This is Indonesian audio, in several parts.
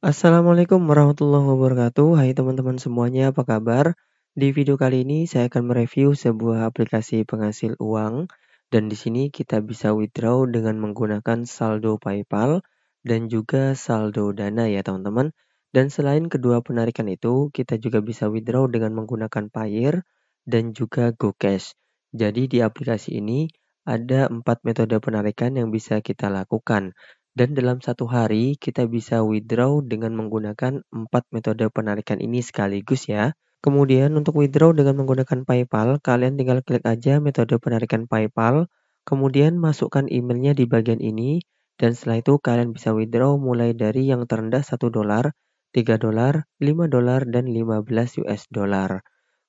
Assalamualaikum warahmatullahi wabarakatuh. Hai teman-teman semuanya, apa kabar? Di video kali ini saya akan mereview sebuah aplikasi penghasil uang dan di sini kita bisa withdraw dengan menggunakan saldo PayPal dan juga saldo Dana ya teman-teman. Dan selain kedua penarikan itu, kita juga bisa withdraw dengan menggunakan Payeer dan juga GoCash. Jadi di aplikasi ini ada empat metode penarikan yang bisa kita lakukan. Dan dalam satu hari kita bisa withdraw dengan menggunakan empat metode penarikan ini sekaligus ya. Kemudian untuk withdraw dengan menggunakan PayPal, kalian tinggal klik aja metode penarikan PayPal, kemudian masukkan emailnya di bagian ini, dan setelah itu kalian bisa withdraw mulai dari yang terendah 1 dolar, 3 dolar, 5 dolar, dan 15 US dollar.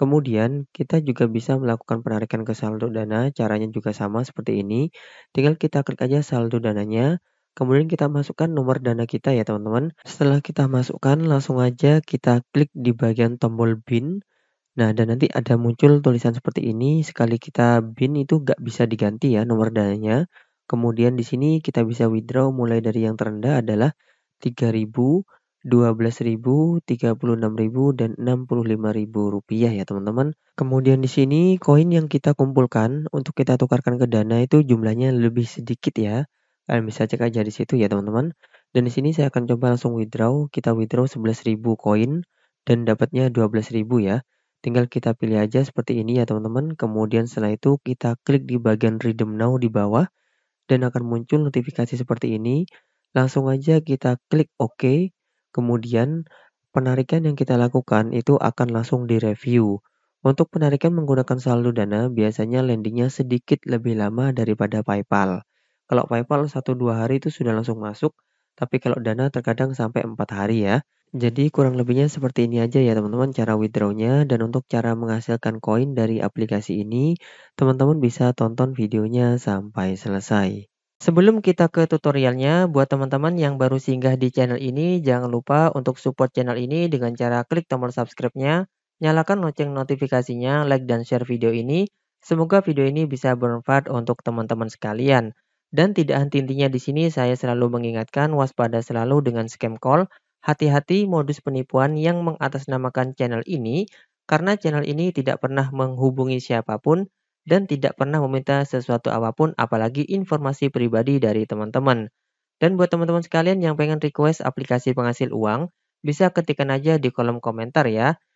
Kemudian kita juga bisa melakukan penarikan ke saldo dana, caranya juga sama seperti ini. Tinggal kita klik aja saldo dananya, Kemudian kita masukkan nomor dana kita ya teman-teman. Setelah kita masukkan, langsung aja kita klik di bagian tombol bin. Nah, dan nanti ada muncul tulisan seperti ini. Sekali kita bin itu nggak bisa diganti ya nomor dananya. Kemudian di sini kita bisa withdraw mulai dari yang terendah adalah 3000 12.000, 36.000 dan 65.000 rupiah ya teman-teman. Kemudian di sini koin yang kita kumpulkan untuk kita tukarkan ke dana itu jumlahnya lebih sedikit ya. Kalian eh, bisa cek aja di situ ya teman-teman. Dan di sini saya akan coba langsung withdraw. Kita withdraw 11.000 koin dan dapatnya 12.000 ya. Tinggal kita pilih aja seperti ini ya teman-teman. Kemudian setelah itu kita klik di bagian redeem now di bawah dan akan muncul notifikasi seperti ini. Langsung aja kita klik OK. Kemudian penarikan yang kita lakukan itu akan langsung direview. Untuk penarikan menggunakan saldo dana, biasanya landingnya sedikit lebih lama daripada PayPal. Kalau PayPal 1-2 hari itu sudah langsung masuk, tapi kalau Dana terkadang sampai 4 hari ya. Jadi kurang lebihnya seperti ini aja ya teman-teman cara withdrawnya dan untuk cara menghasilkan koin dari aplikasi ini, teman-teman bisa tonton videonya sampai selesai. Sebelum kita ke tutorialnya, buat teman-teman yang baru singgah di channel ini, jangan lupa untuk support channel ini dengan cara klik tombol subscribe-nya, nyalakan lonceng notifikasinya, like dan share video ini. Semoga video ini bisa bermanfaat untuk teman-teman sekalian. Dan tidak henti-hentinya di sini saya selalu mengingatkan waspada selalu dengan scam call, hati-hati modus penipuan yang mengatasnamakan channel ini karena channel ini tidak pernah menghubungi siapapun dan tidak pernah meminta sesuatu apapun apalagi informasi pribadi dari teman-teman. Dan buat teman-teman sekalian yang pengen request aplikasi penghasil uang, bisa ketikkan aja di kolom komentar ya.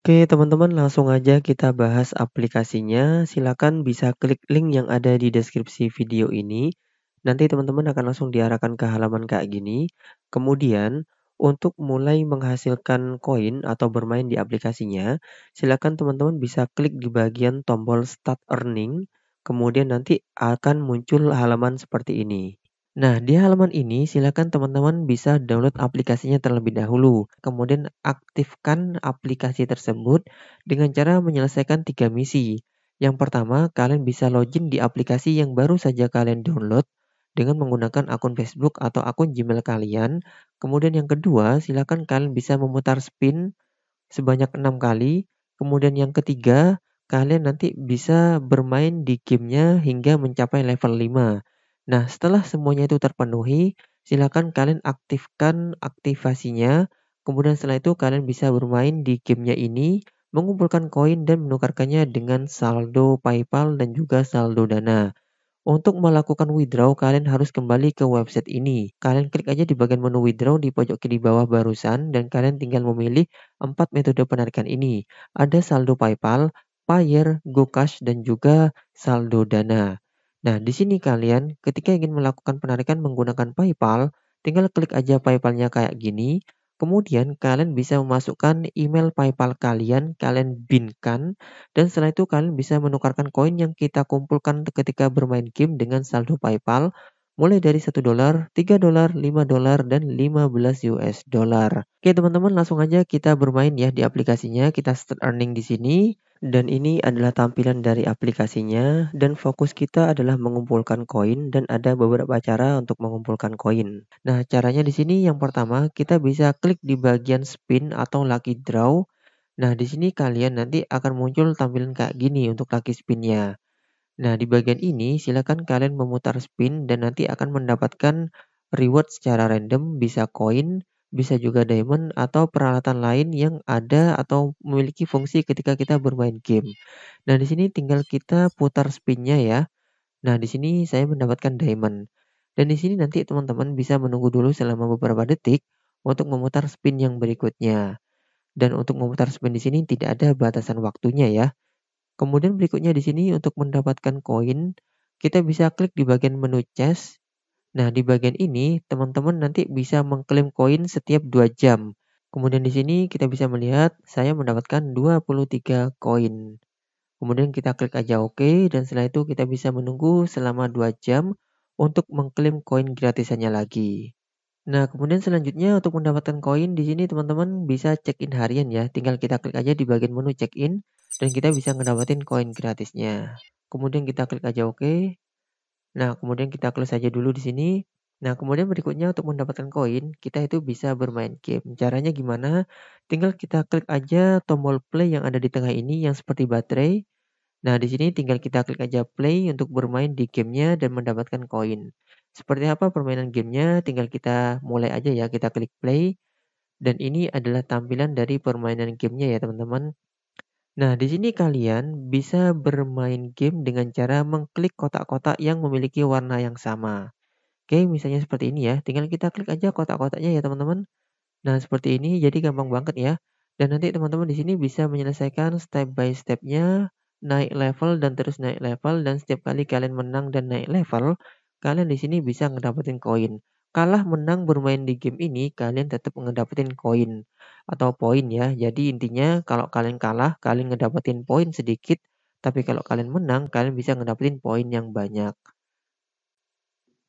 Oke teman-teman langsung aja kita bahas aplikasinya, silakan bisa klik link yang ada di deskripsi video ini. Nanti teman-teman akan langsung diarahkan ke halaman kayak gini. Kemudian untuk mulai menghasilkan koin atau bermain di aplikasinya, silakan teman-teman bisa klik di bagian tombol start earning. Kemudian nanti akan muncul halaman seperti ini. Nah, di halaman ini silakan teman-teman bisa download aplikasinya terlebih dahulu. Kemudian aktifkan aplikasi tersebut dengan cara menyelesaikan tiga misi. Yang pertama, kalian bisa login di aplikasi yang baru saja kalian download dengan menggunakan akun Facebook atau akun Gmail kalian. Kemudian yang kedua, silakan kalian bisa memutar spin sebanyak enam kali. Kemudian yang ketiga, kalian nanti bisa bermain di gamenya hingga mencapai level 5. Nah, setelah semuanya itu terpenuhi, silakan kalian aktifkan aktivasinya. Kemudian setelah itu kalian bisa bermain di gamenya ini, mengumpulkan koin dan menukarkannya dengan saldo PayPal dan juga saldo Dana. Untuk melakukan withdraw, kalian harus kembali ke website ini. Kalian klik aja di bagian menu withdraw di pojok kiri bawah barusan dan kalian tinggal memilih empat metode penarikan ini. Ada saldo PayPal, Payer, GoCash, dan juga saldo Dana. Nah, di sini kalian ketika ingin melakukan penarikan menggunakan PayPal, tinggal klik aja PayPal-nya kayak gini. Kemudian kalian bisa memasukkan email PayPal kalian, kalian binkan, dan setelah itu kalian bisa menukarkan koin yang kita kumpulkan ketika bermain game dengan saldo PayPal, mulai dari 1 dolar, 3 dolar, 5 dolar, dan 15 US dollar. Oke teman-teman, langsung aja kita bermain ya di aplikasinya, kita start earning di sini. Dan ini adalah tampilan dari aplikasinya dan fokus kita adalah mengumpulkan koin dan ada beberapa cara untuk mengumpulkan koin. Nah, caranya di sini yang pertama kita bisa klik di bagian spin atau lucky draw. Nah, di sini kalian nanti akan muncul tampilan kayak gini untuk lucky spinnya. Nah, di bagian ini silakan kalian memutar spin dan nanti akan mendapatkan reward secara random bisa koin, bisa juga diamond atau peralatan lain yang ada atau memiliki fungsi ketika kita bermain game. Nah, di sini tinggal kita putar spinnya ya. Nah, di sini saya mendapatkan diamond. Dan di sini nanti teman-teman bisa menunggu dulu selama beberapa detik untuk memutar spin yang berikutnya. Dan untuk memutar spin di sini tidak ada batasan waktunya ya. Kemudian berikutnya di sini untuk mendapatkan koin, kita bisa klik di bagian menu chest Nah, di bagian ini teman-teman nanti bisa mengklaim koin setiap 2 jam. Kemudian di sini kita bisa melihat saya mendapatkan 23 koin. Kemudian kita klik aja OK dan setelah itu kita bisa menunggu selama 2 jam untuk mengklaim koin gratisannya lagi. Nah, kemudian selanjutnya untuk mendapatkan koin di sini teman-teman bisa check-in harian ya. Tinggal kita klik aja di bagian menu check-in dan kita bisa mendapatkan koin gratisnya. Kemudian kita klik aja OK. Nah, kemudian kita close saja dulu di sini. Nah, kemudian berikutnya untuk mendapatkan koin, kita itu bisa bermain game. Caranya gimana? Tinggal kita klik aja tombol play yang ada di tengah ini yang seperti baterai. Nah, di sini tinggal kita klik aja play untuk bermain di gamenya dan mendapatkan koin. Seperti apa permainan gamenya? Tinggal kita mulai aja ya, kita klik play. Dan ini adalah tampilan dari permainan gamenya ya teman-teman. Nah, di sini kalian bisa bermain game dengan cara mengklik kotak-kotak yang memiliki warna yang sama. Oke, misalnya seperti ini ya. Tinggal kita klik aja kotak-kotaknya ya, teman-teman. Nah, seperti ini jadi gampang banget ya. Dan nanti teman-teman di sini bisa menyelesaikan step by stepnya nya naik level dan terus naik level dan setiap kali kalian menang dan naik level, kalian di sini bisa ngedapetin koin kalah menang bermain di game ini kalian tetap ngedapetin koin atau poin ya. Jadi intinya kalau kalian kalah kalian ngedapetin poin sedikit, tapi kalau kalian menang kalian bisa ngedapetin poin yang banyak.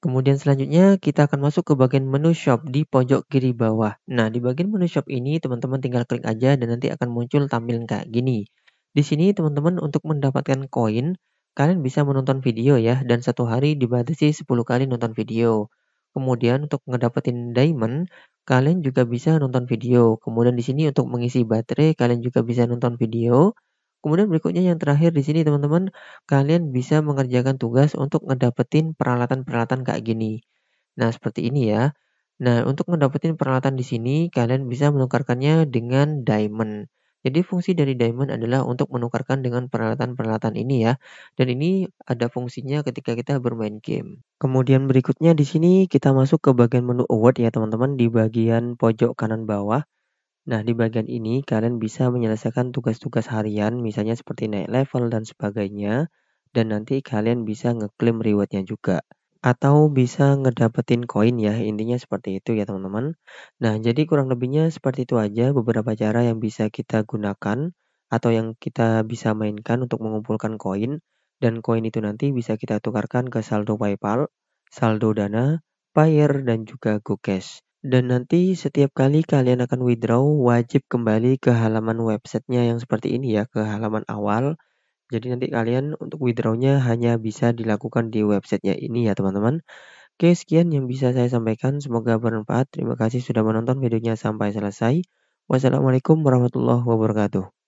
Kemudian selanjutnya kita akan masuk ke bagian menu shop di pojok kiri bawah. Nah, di bagian menu shop ini teman-teman tinggal klik aja dan nanti akan muncul tampilan kayak gini. Di sini teman-teman untuk mendapatkan koin, kalian bisa menonton video ya dan satu hari dibatasi 10 kali nonton video. Kemudian untuk ngedapetin diamond, kalian juga bisa nonton video. Kemudian di sini untuk mengisi baterai, kalian juga bisa nonton video. Kemudian berikutnya yang terakhir di sini teman-teman, kalian bisa mengerjakan tugas untuk ngedapetin peralatan-peralatan kayak gini. Nah, seperti ini ya. Nah, untuk ngedapetin peralatan di sini, kalian bisa menukarkannya dengan diamond. Jadi fungsi dari diamond adalah untuk menukarkan dengan peralatan-peralatan ini ya. Dan ini ada fungsinya ketika kita bermain game. Kemudian berikutnya di sini kita masuk ke bagian menu award ya teman-teman di bagian pojok kanan bawah. Nah, di bagian ini kalian bisa menyelesaikan tugas-tugas harian misalnya seperti naik level dan sebagainya dan nanti kalian bisa ngeklaim rewardnya juga. Atau bisa ngedapetin koin ya, intinya seperti itu ya teman-teman. Nah, jadi kurang lebihnya seperti itu aja beberapa cara yang bisa kita gunakan atau yang kita bisa mainkan untuk mengumpulkan koin dan koin itu nanti bisa kita tukarkan ke saldo PayPal, saldo Dana, Payer dan juga GoCash. Dan nanti setiap kali kalian akan withdraw wajib kembali ke halaman websitenya yang seperti ini ya, ke halaman awal jadi nanti kalian untuk withdrawnya hanya bisa dilakukan di websitenya ini ya teman-teman. Oke, sekian yang bisa saya sampaikan. Semoga bermanfaat. Terima kasih sudah menonton videonya sampai selesai. Wassalamualaikum warahmatullahi wabarakatuh.